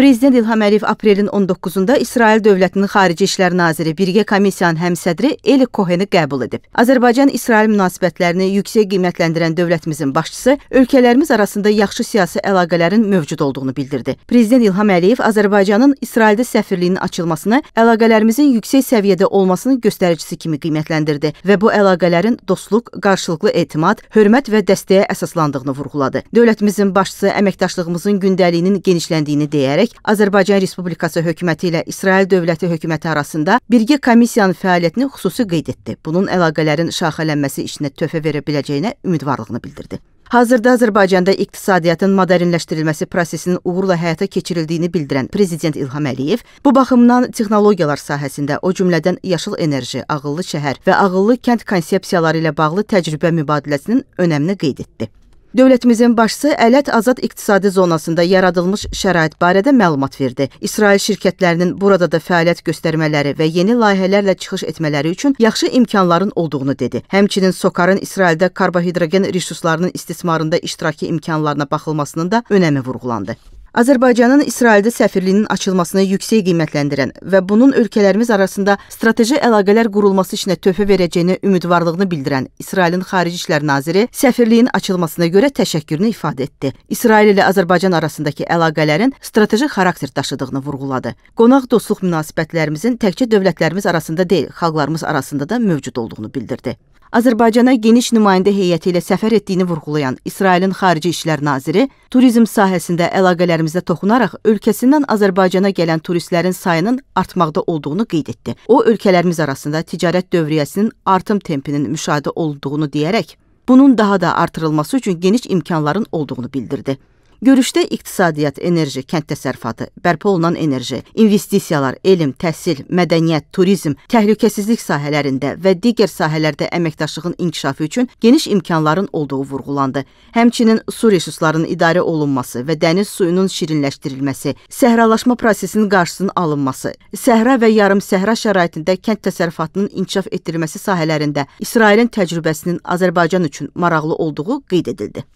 Prezident İlham Əliyev aprelin 19-da İsrail dövlətinin xarici İşlər naziri Birgə komissiyanın həmsədri Eli Koheni qəbul edib. Azərbaycan-İsrail münasibətlərini yüksək qiymətləndirən dövlətimizin başçısı ölkələrimiz arasında yaxşı siyasi əlaqələrin mövcud olduğunu bildirdi. Prezident İlham Əliyev Azərbaycanın İsraildə səfirliyinin açılmasını əlaqələrimizin yüksək səviyyədə olmasının göstəricisi kimi qiymətləndirdi və bu əlaqələrin dostluq, qarşılıqlı etimad, hörmət və dəstəyə əsaslandığını vurğuladı. Dövlətimizin başçısı əməkdaşlığımızın gündəliyinin genişləndiyini deyərək edərək Azərbaycan Respublikası hökuməti ilə İsrail dövləti hökuməti arasında birgə komissiyanın fəaliyyətini xüsusi qeyd etdi. Bunun əlaqələrin şaxələnməsi işinə töhfə verə biləcəyinə ümidvarlığını bildirdi. Hazırda Azərbaycanda iqtisadiyyatın modernləşdirilməsi prosesinin uğurla həyata keçirildiyini bildirən prezident İlham Əliyev bu baxımdan texnologiyalar sahəsində, o cümlədən yaşıl enerji, ağıllı şəhər və ağıllı kənd konsepsiyaları ilə bağlı təcrübə mübadiləsinin önəmini qeyd etdi. Dövlətimizin başçısı Ələt Azad İqtisadi Zonasında yaradılmış şərait barədə məlumat verdi. İsrail şirkətlərinin burada da fəaliyyət göstərmələri və yeni layihələrlə çıxış etmələri üçün yaxşı imkanların olduğunu dedi. Həmçinin SOCAR-ın İsraildə karbohidrogen resurslarının istismarında iştirakı imkanlarına baxılmasının da önəmi vurğulandı. Azərbaycanın İsraildə səfirliyinin açılmasını yüksək qiymətləndirən və bunun ölkələrimiz arasında strateji əlaqələr qurulması işinə töhfə verəcəyinə ümidvarlığını bildirən İsrailin Xarici İşlər naziri səfirliyin açılmasına görə təşəkkürünü ifadə etdi. İsrail ilə Azərbaycan arasındakı əlaqələrin strateji xarakter daşıdığını vurğuladı. Qonaq dostluq münasibətlərimizin təkcə dövlətlərimiz arasında deyil, xalqlarımız arasında da mövcud olduğunu bildirdi. Azərbaycana geniş nümayəndə heyəti ilə səfər etdiyini vurğulayan İsrailin Xarici İşlər naziri turizm sahəsində əlaqələrimizə toxunaraq ölkəsindən Azərbaycana gələn turistlərin sayının artmaqda olduğunu qeyd etdi. O, ölkələrimiz arasında ticarət dövriyyəsinin artım tempinin müşahidə olunduğunu deyərək, bunun daha da artırılması üçün geniş imkanların olduğunu bildirdi. Görüşdə iqtisadiyyat, enerji, kənd təsərrüfatı, bərpa olunan enerji, investisiyalar, elm, təhsil, mədəniyyət, turizm, təhlükəsizlik sahələrində və digər sahələrdə əməkdaşlığın inkişafı üçün geniş imkanların olduğu vurğulandı. Həmçinin su resurslarının idarə olunması və dəniz suyunun şirinləşdirilməsi, səhralaşma prosesinin qarşısının alınması, səhra və yarım səhra şəraitində kənd təsərrüfatının inkişaf etdirilməsi sahələrində İsrailin təcrübəsinin Azərbaycan üçün maraqlı olduğu qeyd edildi.